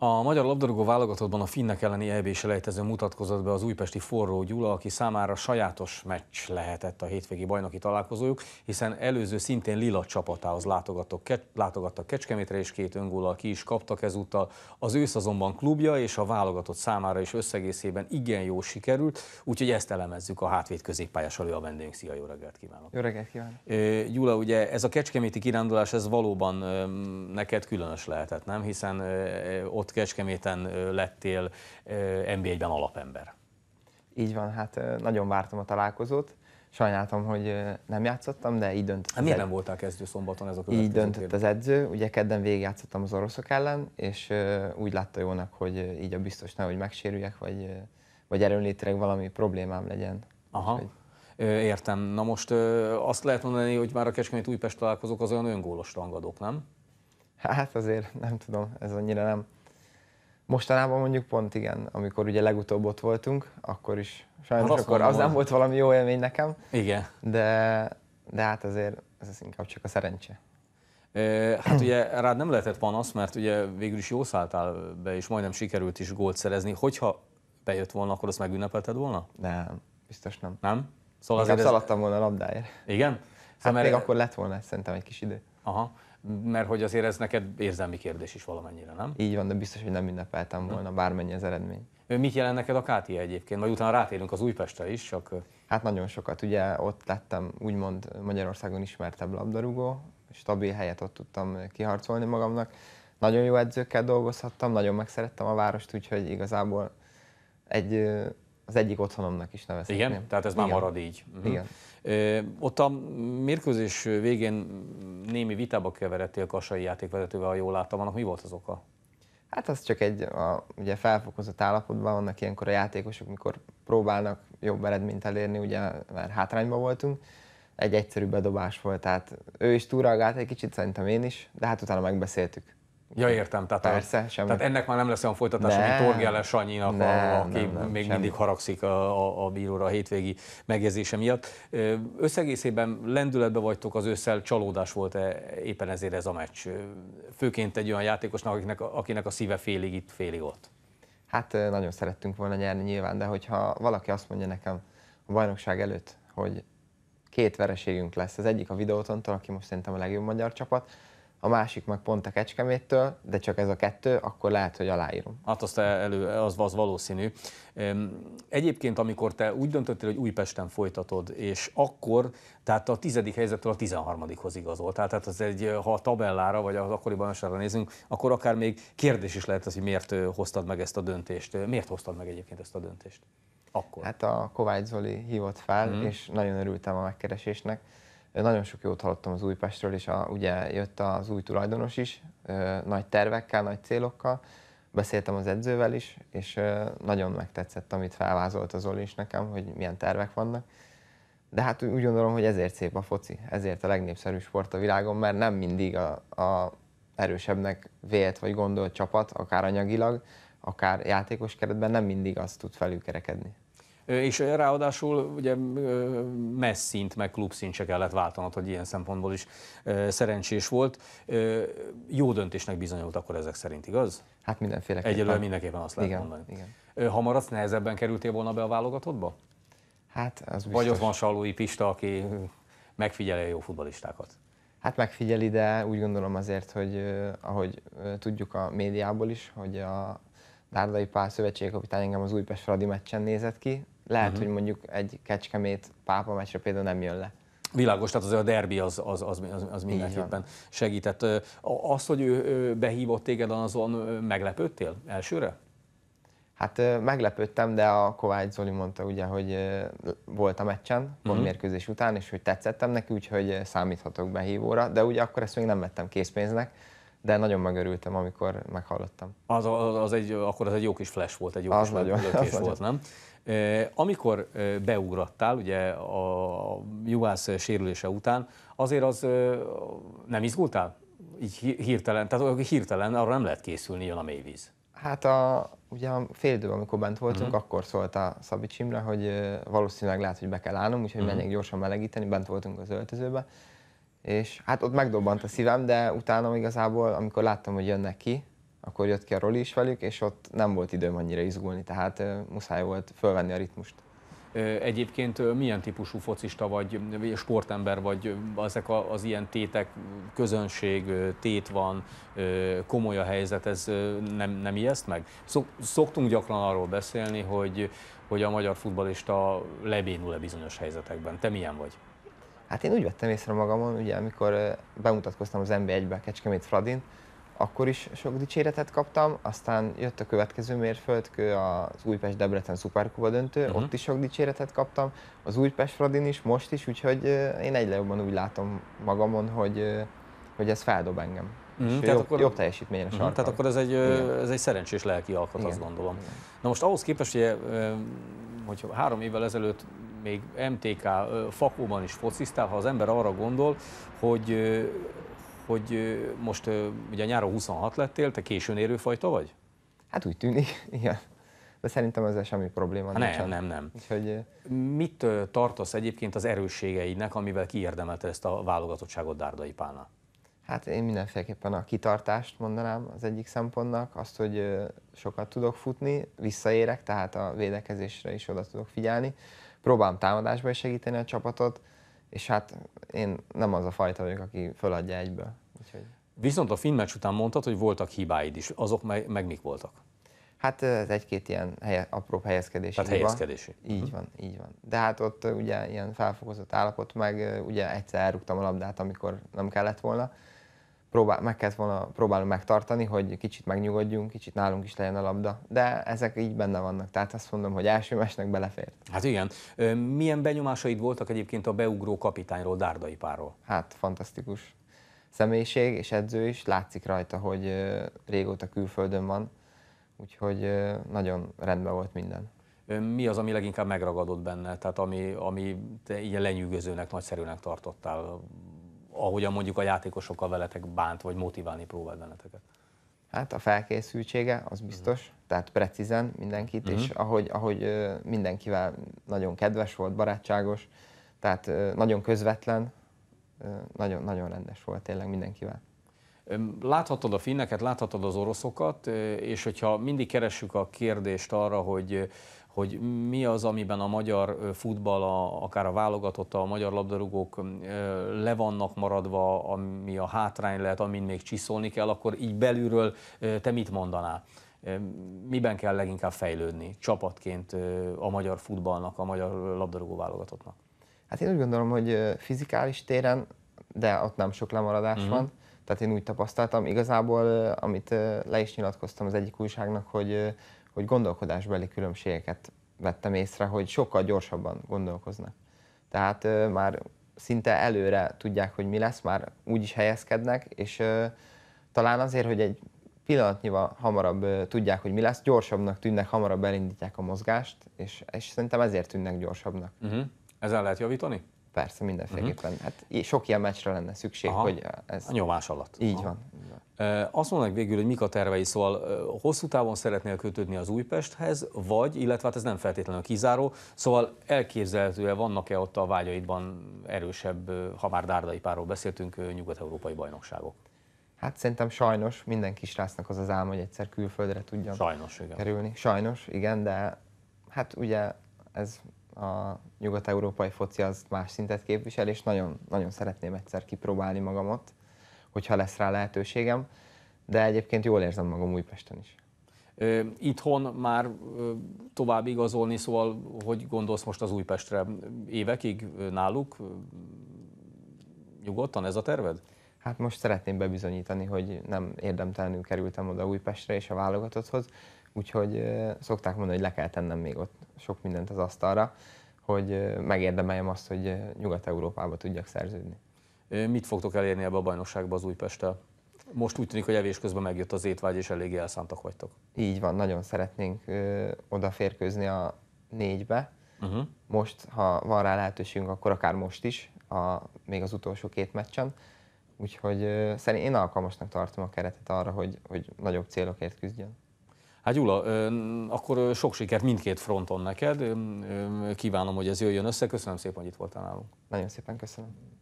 A magyar labdarúgó válogatottban a finnek elleni EB lejtező mutatkozott be az újpesti Forró Gyula, aki számára sajátos meccs lehetett a hétvégi bajnoki találkozójuk, hiszen előző szintén lila csapatához látogattak, ke látogattak Kecskemétre, és két öngóllal ki is kaptak ezúttal. Az ősz azonban klubja és a válogatott számára is összegészében igen jó sikerült, úgyhogy ezt elemezzük a hátvéd középpályás elő a vendégünk. Szia, jó reggelt kívánok! Jó reggelt kívánok! Gyula, ugye ez a kecskeméti kirándulás, ez valóban neked különös lehetett, nem? Hiszen ott ott Kecskeméten lettél NB1-ben alapember. Így van, hát nagyon vártam a találkozót. Sajnáltam, hogy nem játszottam, de így döntött. Hát miért nem voltál kezdő szombaton ez a Így döntött kérdés. az edző. Ugye kedden végigjátszottam az oroszok ellen, és úgy látta jónak, hogy így a biztos ne, hogy megsérüljek, vagy, vagy erőnlétileg valami problémám legyen. Aha. Úgy, Értem. Na most azt lehet mondani, hogy már a Kecskemét Újpest találkozók az olyan öngólos rangadók, nem? Hát azért nem tudom, ez annyira nem. Mostanában mondjuk pont igen, amikor ugye legutóbb ott voltunk, akkor is sajnos hát akkor az nem volt valami jó élmény nekem. Igen. De, de hát azért ez inkább csak a szerencse. Hát ugye rád nem lehetett panasz, mert ugye végül is jó szálltál be, és majdnem sikerült is gólt szerezni. Hogyha bejött volna, akkor azt megünnepelted volna? Nem, biztos nem. Nem? Szóval Inkább szaladtam ez... volna a labdáért. Igen? Hát szóval hát mert... még akkor lett volna szerintem egy kis idő. Aha mert hogy azért ez neked érzelmi kérdés is valamennyire, nem? Így van, de biztos, hogy nem ünnepeltem hm. volna bármennyi az eredmény. Mit jelent neked a KTI e egyébként? Majd utána rátérünk az Újpestre is, csak... Hát nagyon sokat. Ugye ott lettem úgymond Magyarországon ismertebb labdarúgó, stabil helyet ott tudtam kiharcolni magamnak. Nagyon jó edzőkkel dolgozhattam, nagyon megszerettem a várost, úgyhogy igazából egy az egyik otthonomnak is nevezhetném. Igen? Tehát ez már Igen. marad így. Uh-huh. Igen. Ö, ott a mérkőzés végén némi vitába keveredtél Kasai játékvezetővel, ha jól láttam, annak mi volt az oka? Hát az csak egy a, ugye felfokozott állapotban vannak ilyenkor a játékosok, mikor próbálnak jobb eredményt elérni, ugye már hátrányban voltunk. Egy egyszerű bedobás volt, tehát ő is túlragált egy kicsit, szerintem én is, de hát utána megbeszéltük. Ja, értem. Tehát, Persze, a, semmi. tehát ennek már nem lesz olyan folytatása, ne, mint Torgele Sanyinak, ne, a, aki nem, nem, még semmi. mindig haragszik a, a, a bíróra a hétvégi megjegyzése miatt. Összegészében lendületbe vagytok az ősszel, csalódás volt -e éppen ezért ez a meccs? Főként egy olyan játékosnak, akinek, akinek a szíve félig itt, félig ott. Hát nagyon szerettünk volna nyerni nyilván, de hogyha valaki azt mondja nekem a bajnokság előtt, hogy két vereségünk lesz, az egyik a videótontól, aki most szerintem a legjobb magyar csapat, a másik meg pont a Kecskeméttől, de csak ez a kettő, akkor lehet, hogy aláírom. Hát azt elő, az, az valószínű. Egyébként, amikor te úgy döntöttél, hogy Újpesten folytatod, és akkor, tehát a tizedik helyzettől a tizenharmadikhoz igazoltál, tehát az egy, ha a tabellára, vagy az akkori bajnokságra nézünk, akkor akár még kérdés is lehet az, hogy miért hoztad meg ezt a döntést. Miért hoztad meg egyébként ezt a döntést? Akkor. Hát a Kovács Zoli hívott fel, mm. és nagyon örültem a megkeresésnek nagyon sok jót hallottam az Újpestről, és a, ugye jött az új tulajdonos is, nagy tervekkel, nagy célokkal. Beszéltem az edzővel is, és nagyon megtetszett, amit felvázolt az Oli is nekem, hogy milyen tervek vannak. De hát úgy gondolom, hogy ezért szép a foci, ezért a legnépszerűbb sport a világon, mert nem mindig a, a erősebbnek vélt vagy gondolt csapat, akár anyagilag, akár játékos keretben nem mindig azt tud felülkerekedni és ráadásul ugye messzint, meg klubszint se kellett váltanod, hogy ilyen szempontból is szerencsés volt. Jó döntésnek bizonyult akkor ezek szerint, igaz? Hát mindenféleképpen. Egyelőre mindenképpen azt lehet igen, mondani. Igen. Hamarasz nehezebben kerültél volna be a válogatottba? Hát, az biztos. Vagy ott van Salói Pista, aki megfigyeli a jó futbalistákat. Hát megfigyeli, de úgy gondolom azért, hogy ahogy tudjuk a médiából is, hogy a Dárdai Pál szövetségkapitány engem az Újpest Fradi meccsen nézett ki, lehet, uh-huh. hogy mondjuk egy kecskemét pápa meccsre például nem jön le. Világos, tehát azért a derbi az, az, az, az, az mindenképpen segített. Az, hogy ő behívott téged, azon meglepődtél elsőre? Hát meglepődtem, de a Kovács Zoli mondta ugye, hogy volt a meccsen, uh-huh. mérkőzés után, és hogy tetszettem neki, úgyhogy számíthatok behívóra, de ugye akkor ezt még nem vettem készpénznek, de nagyon megörültem, amikor meghallottam. Az, az, az egy, akkor az egy jó kis flash volt, egy jó az kis nagyon, az volt, nagyon. nem? Amikor beugrattál, ugye a Juhász sérülése után, azért az nem izgultál? Így hirtelen, tehát hirtelen arra nem lehet készülni, jön a mélyvíz. Hát a, ugye a fél idő, amikor bent voltunk, uh-huh. akkor szólt a Szabics Imre, hogy valószínűleg lehet, hogy be kell állnom, úgyhogy uh-huh. menjek gyorsan melegíteni, bent voltunk az öltözőbe. És hát ott megdobbant a szívem, de utána igazából, amikor láttam, hogy jönnek ki, akkor jött ki a Roli is velük, és ott nem volt időm annyira izgulni, tehát muszáj volt fölvenni a ritmust. Egyébként milyen típusú focista vagy, sportember vagy, ezek az ilyen tétek, közönség, tét van, komoly a helyzet, ez nem, nem ijeszt meg? Szoktunk gyakran arról beszélni, hogy, hogy a magyar futbalista lebénul-e bizonyos helyzetekben. Te milyen vagy? Hát én úgy vettem észre magamon, ugye amikor bemutatkoztam az NB1-be Kecskemét Fradin, akkor is sok dicséretet kaptam, aztán jött a következő mérföldkő, az Újpest-Debrecen szuperkupa döntő, uh-huh. ott is sok dicséretet kaptam, az Újpest Fradin is, most is, úgyhogy én egyre jobban úgy látom magamon, hogy, hogy ez feldob engem. Mm, és tehát jobb, akkor, jobb teljesítményre mm, sarkal. Tehát akkor ez egy, ez egy szerencsés lelki alkat, Igen. azt gondolom. Igen. Na most ahhoz képest, hogy, hogy három évvel ezelőtt még MTK fakóban is fociztál, ha az ember arra gondol, hogy hogy most ugye nyáron 26 lettél, te későn érő fajta vagy? Hát úgy tűnik, igen. De szerintem ezzel semmi probléma nem. nincsen. Nem, nem, nem. Úgyhogy... Mit tartasz egyébként az erősségeidnek, amivel kiérdemelte ezt a válogatottságot Dárdai Pálna? Hát én mindenféleképpen a kitartást mondanám az egyik szempontnak, azt, hogy sokat tudok futni, visszaérek, tehát a védekezésre is oda tudok figyelni. Próbálom támadásban is segíteni a csapatot, és hát én nem az a fajta vagyok, aki föladja egyből. Úgyhogy... Viszont a filmmeccs után mondtad, hogy voltak hibáid is. Azok meg, meg mik voltak? Hát ez egy-két ilyen helye, apróbb helyezkedési Tehát hiba. helyezkedési. Így uh-huh. van, így van. De hát ott ugye ilyen felfokozott állapot, meg ugye egyszer elrúgtam a labdát, amikor nem kellett volna, próbál, meg kellett volna próbálunk megtartani, hogy kicsit megnyugodjunk, kicsit nálunk is legyen a labda, de ezek így benne vannak, tehát azt mondom, hogy első mesnek belefért. Hát igen. Milyen benyomásaid voltak egyébként a beugró kapitányról, Dárdai párról? Hát fantasztikus személyiség és edző is, látszik rajta, hogy régóta külföldön van, úgyhogy nagyon rendben volt minden. Mi az, ami leginkább megragadott benne, tehát ami, ami te ilyen lenyűgözőnek, nagyszerűnek tartottál ahogyan mondjuk a játékosokkal veletek bánt, vagy motiválni próbál benneteket? Hát a felkészültsége, az biztos, uh-huh. tehát precízen mindenkit, uh-huh. és mhm. ahogy, ahogy mindenkivel nagyon kedves volt, barátságos, tehát nagyon közvetlen, nagyon, nagyon rendes volt tényleg mindenkivel. Láthatod a finneket, láthatod az oroszokat, és hogyha mindig keressük a kérdést arra, hogy hogy mi az, amiben a magyar futball, a, akár a válogatott, a magyar labdarúgók le vannak maradva, ami a hátrány lehet, amin még csiszolni kell, akkor így belülről te mit mondanál? Miben kell leginkább fejlődni csapatként a magyar futballnak, a magyar labdarúgó válogatottnak? Hát én úgy gondolom, hogy fizikális téren, de ott nem sok lemaradás mm-hmm. van, tehát én úgy tapasztaltam, igazából, amit le is nyilatkoztam az egyik újságnak, hogy, hogy gondolkodásbeli különbségeket vettem észre, hogy sokkal gyorsabban gondolkoznak. Tehát már szinte előre tudják, hogy mi lesz, már úgy is helyezkednek, és talán azért, hogy egy pillanatnyival hamarabb tudják, hogy mi lesz, gyorsabbnak tűnnek, hamarabb elindítják a mozgást, és, és szerintem ezért tűnnek gyorsabbnak. Uh-huh. Ezen lehet javítani? Persze, mindenféleképpen. Uh-huh. Hát sok ilyen meccsre lenne szükség, Aha. hogy ez... A nyomás alatt. Így Aha. van. Azt mondanak végül, hogy mik a tervei, szóval hosszú távon szeretnél kötődni az Újpesthez, vagy, illetve hát ez nem feltétlenül kizáró, szóval elképzelhetően vannak-e ott a vágyaidban erősebb, ha már dárdai párról beszéltünk, nyugat-európai bajnokságok? Hát szerintem sajnos minden kisrácnak az az álma, hogy egyszer külföldre tudjon sajnos, igen. kerülni. Sajnos, igen, de hát ugye ez a nyugat-európai foci az más szintet képvisel, és nagyon, nagyon szeretném egyszer kipróbálni magamat, hogyha lesz rá lehetőségem, de egyébként jól érzem magam Újpesten is. Ö, itthon már ö, tovább igazolni, szóval hogy gondolsz most az Újpestre? Évekig náluk nyugodtan ez a terved? Hát most szeretném bebizonyítani, hogy nem érdemtelenül kerültem oda Újpestre és a válogatotthoz, Úgyhogy szokták mondani, hogy le kell tennem még ott sok mindent az asztalra, hogy megérdemeljem azt, hogy Nyugat-Európába tudjak szerződni. Mit fogtok elérni ebbe a bajnokságba az Újpesttel? Most úgy tűnik, hogy evés közben megjött az étvágy, és eléggé elszántak vagytok. Így van, nagyon szeretnénk ö, odaférkőzni a négybe. Uh-huh. Most, ha van rá lehetőségünk, akkor akár most is, a, még az utolsó két meccsen. Úgyhogy ö, szerintem én alkalmasnak tartom a keretet arra, hogy, hogy nagyobb célokért küzdjön. Hát Gyula, akkor sok sikert mindkét fronton neked. Kívánom, hogy ez jöjjön össze. Köszönöm szépen, hogy itt voltál nálunk. Nagyon szépen köszönöm.